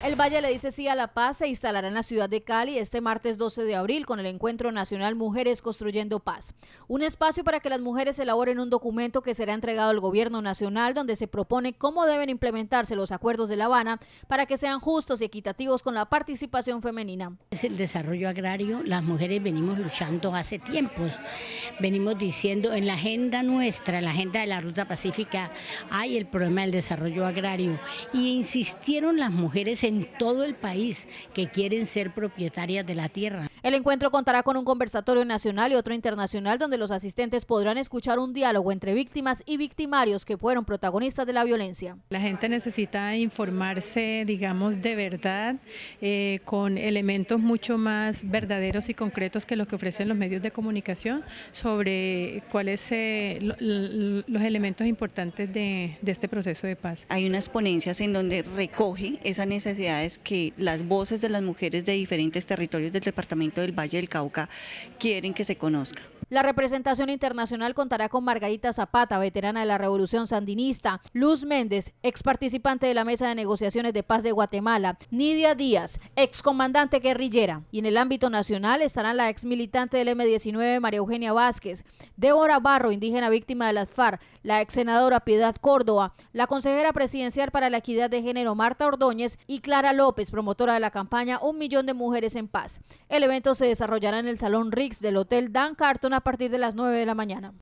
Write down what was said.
El Valle le dice sí a la paz, se instalará en la ciudad de Cali este martes 12 de abril con el Encuentro Nacional Mujeres Construyendo Paz. Un espacio para que las mujeres elaboren un documento que será entregado al gobierno nacional donde se propone cómo deben implementarse los acuerdos de La Habana para que sean justos y equitativos con la participación femenina. Es el desarrollo agrario, las mujeres venimos luchando hace tiempos, venimos diciendo en la agenda nuestra, en la agenda de la Ruta Pacífica, hay el problema del desarrollo agrario y insistieron las mujeres en en todo el país que quieren ser propietarias de la tierra. El encuentro contará con un conversatorio nacional y otro internacional donde los asistentes podrán escuchar un diálogo entre víctimas y victimarios que fueron protagonistas de la violencia. La gente necesita informarse, digamos, de verdad, eh, con elementos mucho más verdaderos y concretos que los que ofrecen los medios de comunicación sobre cuáles son eh, los elementos importantes de, de este proceso de paz. Hay unas ponencias en donde recoge esas necesidades que las voces de las mujeres de diferentes territorios del departamento del Valle del Cauca quieren que se conozca. La representación internacional contará con Margarita Zapata, veterana de la Revolución Sandinista, Luz Méndez, ex participante de la Mesa de Negociaciones de Paz de Guatemala, Nidia Díaz, ex comandante guerrillera. Y en el ámbito nacional estarán la ex militante del M-19, María Eugenia Vázquez, Débora Barro, indígena víctima de las FARC, la ex senadora Piedad Córdoba, la consejera presidencial para la equidad de género Marta Ordóñez y Clara López, promotora de la campaña Un Millón de Mujeres en Paz. El evento se desarrollará en el Salón Riggs del Hotel Dan Carton a partir de las 9 de la mañana.